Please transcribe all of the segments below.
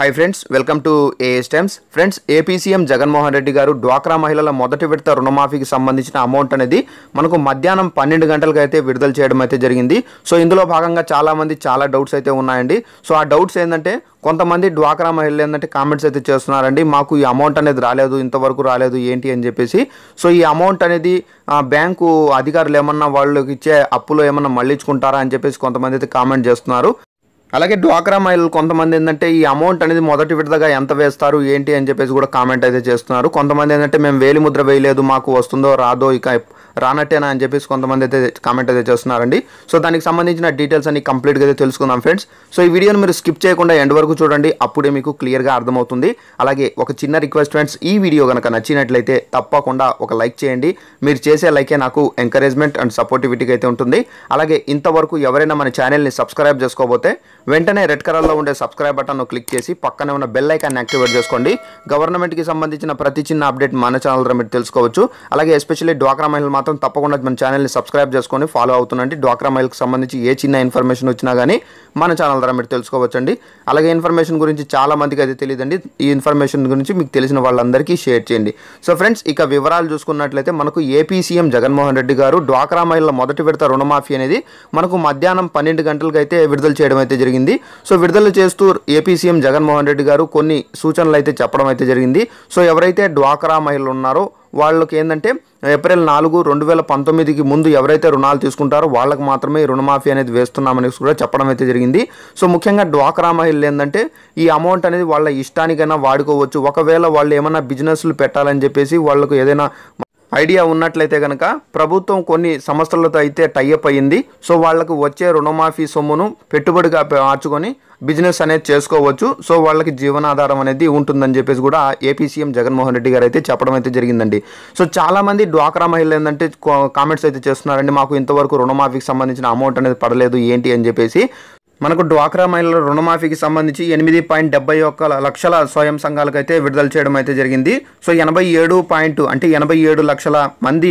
hi friends welcome to AS times friends AP CM Jaganmohan Reddy garu డ్వాక్రా మహిళల మొదటి విడత రుణమాఫీకి సంబంధించిన అమౌంట్ అనేది మనకు మధ్యాహ్నం పన్నెండు గంటలకు అయితే విడుదల చేయడం అయితే జరిగింది సో ఇందులో భాగంగా చాలామంది చాలా డౌట్స్ అయితే ఉన్నాయండి సో ఆ డౌట్స్ ఏంటంటే కొంతమంది డ్వాక్రా మహిళలు ఏంటంటే కామెంట్స్ అయితే చేస్తున్నారండి మాకు ఈ అమౌంట్ అనేది రాలేదు ఇంతవరకు రాలేదు ఏంటి అని చెప్పేసి సో ఈ అమౌంట్ అనేది బ్యాంకు అధికారులు ఏమన్నా వాళ్ళకి ఇచ్చే అప్పులో ఏమన్నా మళ్ళించుకుంటారా అని చెప్పేసి కొంతమంది అయితే కామెంట్ చేస్తున్నారు అలాగే డ్వాక్రా మహిళలు కొంతమంది ఏంటంటే ఈ అమౌంట్ అనేది మొదటి విడతగా ఎంత వేస్తారు ఏంటి అని చెప్పేసి కూడా కామెంట్ అయితే చేస్తున్నారు కొంతమంది ఏంటంటే మేము వేలి ముద్ర వేయలేదు మాకు వస్తుందో రాదో ఇక రానట్టేనా అని చెప్పేసి కొంతమంది అయితే కామెంట్ అయితే చేస్తున్నారండి సో దానికి సంబంధించిన డీటెయిల్స్ అన్ని కంప్లీట్గా అయితే తెలుసుకుందాం ఫ్రెండ్స్ సో ఈ వీడియోని మీరు స్కిప్ చేయకుండా ఎండ్ వరకు చూడండి అప్పుడే మీకు క్లియర్గా అర్థమవుతుంది అలాగే ఒక చిన్న రిక్వెస్ట్ ఫ్రెండ్స్ ఈ వీడియో కనుక నచ్చినట్లయితే తప్పకుండా ఒక లైక్ చేయండి మీరు చేసే లైకే నాకు ఎంకరేజ్మెంట్ అండ్ సపోర్టివిటీగా అయితే ఉంటుంది అలాగే ఇంతవరకు ఎవరైనా మన ఛానల్ని సబ్స్క్రైబ్ చేసుకోబోతే వెంటనే రెడ్ కలర్లో ఉండే సబ్స్క్రైబ్ బటన్ను క్లిక్ చేసి పక్కనే ఉన్న బెల్ ఐకాన్ని యాక్టివేట్ చేసుకోండి గవర్నమెంట్కి సంబంధించిన ప్రతి చిన్న అప్డేట్ మన ఛానల్ ద్వారా మీరు తెలుసుకోవచ్చు అలాగే ఎస్పెషల్లీ డ్వాక్రా మహిళలు మాత్రం తప్పకుండా మన ఛానల్ని సబ్స్క్రైబ్ చేసుకొని ఫాలో అవుతుందండి డ్వాక్రా మహిళకు సంబంధించి ఏ చిన్న ఇన్ఫర్మేషన్ వచ్చినా కానీ మన ఛానల్ ద్వారా మీరు తెలుసుకోవచ్చండి అలాగే ఇన్ఫర్మేషన్ గురించి చాలా మందికి అయితే తెలియదండి ఈ ఇన్ఫర్మేషన్ గురించి మీకు తెలిసిన వాళ్ళందరికీ షేర్ చేయండి సో ఫ్రెండ్స్ ఇక వివరాలు చూసుకున్నట్లయితే మనకు ఏపీ సీఎం జగన్మోహన్ రెడ్డి గారు డ్వాక్రా మహిళల మొదటి విడత రుణమాఫీ అనేది మనకు మధ్యాహ్నం పన్నెండు గంటలకైతే విడుదల చేయడం అయితే జరిగింది జరిగింది సో విడుదల చేస్తూ ఏపీ సీఎం జగన్మోహన్ రెడ్డి గారు కొన్ని సూచనలు అయితే చెప్పడం అయితే జరిగింది సో ఎవరైతే డ్వాక్రా మహిళలు ఉన్నారో వాళ్ళకి ఏంటంటే ఏప్రిల్ నాలుగు రెండు వేల పంతొమ్మిదికి ముందు ఎవరైతే రుణాలు తీసుకుంటారో వాళ్ళకి మాత్రమే రుణమాఫీ అనేది వేస్తున్నామని కూడా చెప్పడం అయితే జరిగింది సో ముఖ్యంగా డ్వాక్రా మహిళలు ఏంటంటే ఈ అమౌంట్ అనేది వాళ్ళ ఇష్టానికైనా వాడుకోవచ్చు ఒకవేళ వాళ్ళు ఏమైనా బిజినెస్లు పెట్టాలని చెప్పేసి వాళ్ళకు ఏదైనా ఐడియా ఉన్నట్లయితే కనుక ప్రభుత్వం కొన్ని సంస్థలతో అయితే టైఅప్ అయ్యింది సో వాళ్ళకు వచ్చే రుణమాఫీ సొమ్మును పెట్టుబడిగా మార్చుకొని బిజినెస్ అనేది చేసుకోవచ్చు సో వాళ్ళకి జీవనాధారం అనేది ఉంటుందని చెప్పేసి కూడా ఏపీ సీఎం జగన్మోహన్ రెడ్డి గారు అయితే చెప్పడం అయితే జరిగిందండి సో చాలామంది డ్వాక్రా మహిళలు ఏంటంటే కామెంట్స్ అయితే చేస్తున్నారండి మాకు ఇంతవరకు రుణమాఫీకి సంబంధించిన అమౌంట్ అనేది పడలేదు ఏంటి అని చెప్పేసి మనకు డ్వాక్రా మహిళల రుణమాఫీకి సంబంధించి ఎనిమిది పాయింట్ డెబ్బై ఒక్క లక్షల స్వయం సంఘాలకైతే విడుదల చేయడం అయితే జరిగింది సో ఎనభై ఏడు పాయింట్ అంటే ఎనభై ఏడు లక్షల మంది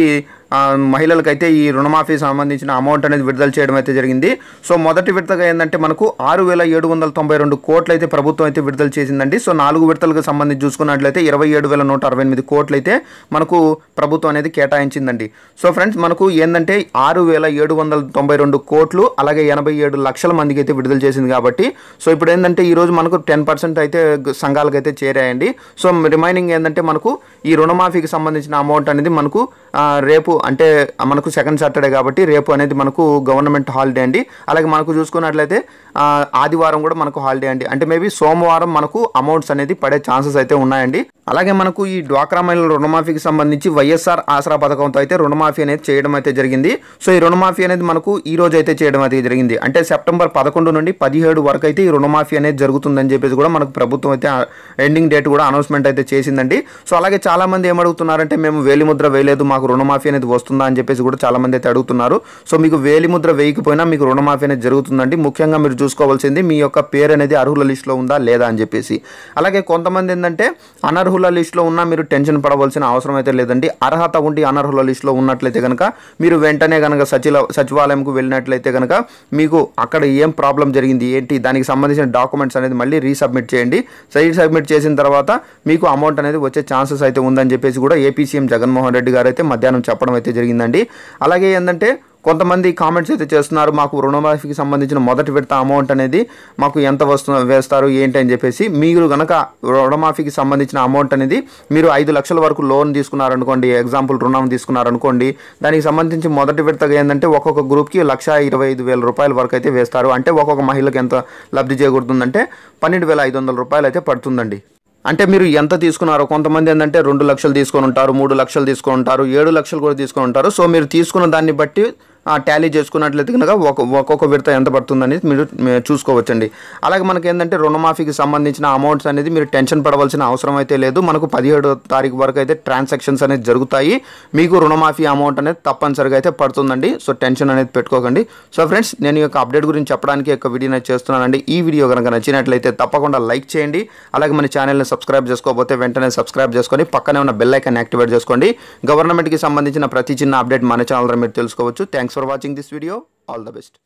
మహిళలకైతే ఈ రుణమాఫీ సంబంధించిన అమౌంట్ అనేది విడుదల చేయడం అయితే జరిగింది సో మొదటి విడతగా ఏంటంటే మనకు ఆరు వేల ఏడు వందల తొంభై రెండు కోట్లు అయితే ప్రభుత్వం అయితే విడుదల చేసిందండి సో నాలుగు విడతలకు సంబంధించి చూసుకున్నట్లయితే ఇరవై ఏడు వేల నూట అరవై ఎనిమిది కోట్లు అయితే మనకు ప్రభుత్వం అనేది కేటాయించిందండి సో ఫ్రెండ్స్ మనకు ఏంటంటే ఆరు వేల ఏడు వందల తొంభై రెండు కోట్లు అలాగే ఎనభై ఏడు లక్షల మందికి అయితే విడుదల చేసింది కాబట్టి సో ఇప్పుడు ఏంటంటే ఈరోజు మనకు టెన్ పర్సెంట్ అయితే సంఘాలకు అయితే చేరాయండి సో రిమైనింగ్ ఏంటంటే మనకు ఈ రుణమాఫీకి సంబంధించిన అమౌంట్ అనేది మనకు రేపు అంటే మనకు సెకండ్ సాటర్డే కాబట్టి రేపు అనేది మనకు గవర్నమెంట్ హాలిడే అండి అలాగే మనకు చూసుకున్నట్లయితే ఆదివారం కూడా మనకు హాలిడే అండి అంటే మేబీ సోమవారం మనకు అమౌంట్స్ అనేది పడే ఛాన్సెస్ అయితే ఉన్నాయండి అలాగే మనకు ఈ డ్వాక్రా మహిళల రుణమాఫీకి సంబంధించి వైఎస్ఆర్ ఆసరా పథకంతో అయితే రుణమాఫీ అనేది చేయడం అయితే జరిగింది సో ఈ రుణమాఫీ అనేది మనకు ఈ రోజు అయితే చేయడం అయితే జరిగింది అంటే సెప్టెంబర్ పదకొండు నుండి పదిహేడు వరకు అయితే ఈ రుణమాఫీ అనేది జరుగుతుందని చెప్పేసి కూడా మనకు ప్రభుత్వం అయితే ఎండింగ్ డేట్ కూడా అనౌన్స్మెంట్ అయితే చేసిందండి సో అలాగే చాలామంది ఏమడుగుతున్నారంటే మేము వేలిముద్ర వేయలేదు మాకు రుణమాఫీ అనేది వస్తుందా అని చెప్పేసి కూడా చాలామంది అయితే అడుగుతున్నారు సో మీకు వేలి ముద్ర వేయకపోయినా మీకు రుణమాఫీ అనేది జరుగుతుందండి ముఖ్యంగా మీరు చూసుకోవాల్సింది మీ యొక్క పేరు అనేది అర్హుల లిస్టులో ఉందా లేదా అని చెప్పేసి అలాగే కొంతమంది ఏంటంటే అనర్హుల లిస్టులో ఉన్నా మీరు టెన్షన్ పడవలసిన అవసరం అయితే లేదండి అర్హత ఉండి అనర్హుల లిస్టులో ఉన్నట్లయితే కనుక మీరు వెంటనే కనుక సచిల సచివాలయంకు వెళ్ళినట్లయితే కనుక మీకు అక్కడ ఏం ప్రాబ్లం జరిగింది ఏంటి దానికి సంబంధించిన డాక్యుమెంట్స్ అనేది మళ్ళీ రీసబ్మిట్ చేయండి రీసబ్మిట్ చేసిన తర్వాత మీకు అమౌంట్ అనేది వచ్చే ఛాన్సెస్ అయితే ఉందని చెప్పేసి కూడా ఏపీ సీఎం జగన్మోహన్ రెడ్డి గారు అయితే మధ్యాహ్నం చెప్పడం అయితే జరిగిందండి అలాగే ఏంటంటే కొంతమంది కామెంట్స్ అయితే చేస్తున్నారు మాకు రుణమాఫీకి సంబంధించిన మొదటి విడత అమౌంట్ అనేది మాకు ఎంత వస్తు వేస్తారు ఏంటి అని చెప్పేసి మీరు కనుక రుణమాఫీకి సంబంధించిన అమౌంట్ అనేది మీరు ఐదు లక్షల వరకు లోన్ తీసుకున్నారనుకోండి ఎగ్జాంపుల్ రుణం తీసుకున్నారనుకోండి దానికి సంబంధించి మొదటి విడతగా ఏంటంటే ఒక్కొక్క గ్రూప్కి లక్ష ఇరవై ఐదు వేల రూపాయల వరకు అయితే వేస్తారు అంటే ఒక్కొక్క మహిళకి ఎంత లబ్ధి చేకూరుతుందంటే పన్నెండు వేల ఐదు వందల రూపాయలు అయితే పడుతుందండి అంటే మీరు ఎంత తీసుకున్నారో కొంతమంది ఏంటంటే రెండు లక్షలు తీసుకొని ఉంటారు మూడు లక్షలు తీసుకొని ఉంటారు ఏడు లక్షలు కూడా తీసుకొని ఉంటారు సో మీరు తీసుకున్న దాన్ని బట్టి టాలీ చేసుకున్నట్లయితే కనుక ఒక ఒక్కొక్క విడత ఎంత అనేది మీరు చూసుకోవచ్చండి అలాగే మనకి ఏంటంటే రుణమాఫీకి సంబంధించిన అమౌంట్స్ అనేది మీరు టెన్షన్ పడవలసిన అవసరం అయితే లేదు మనకు పదిహేడో తారీఖు వరకు అయితే ట్రాన్సాక్షన్స్ అనేది జరుగుతాయి మీకు రుణమాఫీ అమౌంట్ అనేది తప్పనిసరిగా అయితే పడుతుందండి సో టెన్షన్ అనేది పెట్టుకోకండి సో ఫ్రెండ్స్ నేను యొక్క అప్డేట్ గురించి చెప్పడానికి యొక్క వీడియో చేస్తున్నానండి ఈ వీడియో కనుక నచ్చినట్లయితే తప్పకుండా లైక్ చేయండి అలాగే మన ఛానల్ని సబ్స్క్రైబ్ చేసుకోకపోతే వెంటనే సబ్స్క్రైబ్ చేసుకొని పక్కనే ఉన్న బెల్ ఐకాన్ యాక్టివేట్ చేసుకోండి గవర్నమెంట్కి సంబంధించిన ప్రతి చిన్న అప్డేట్ మన ఛానల్ మీరు తెలుసుకోవచ్చు thanks for watching this video all the best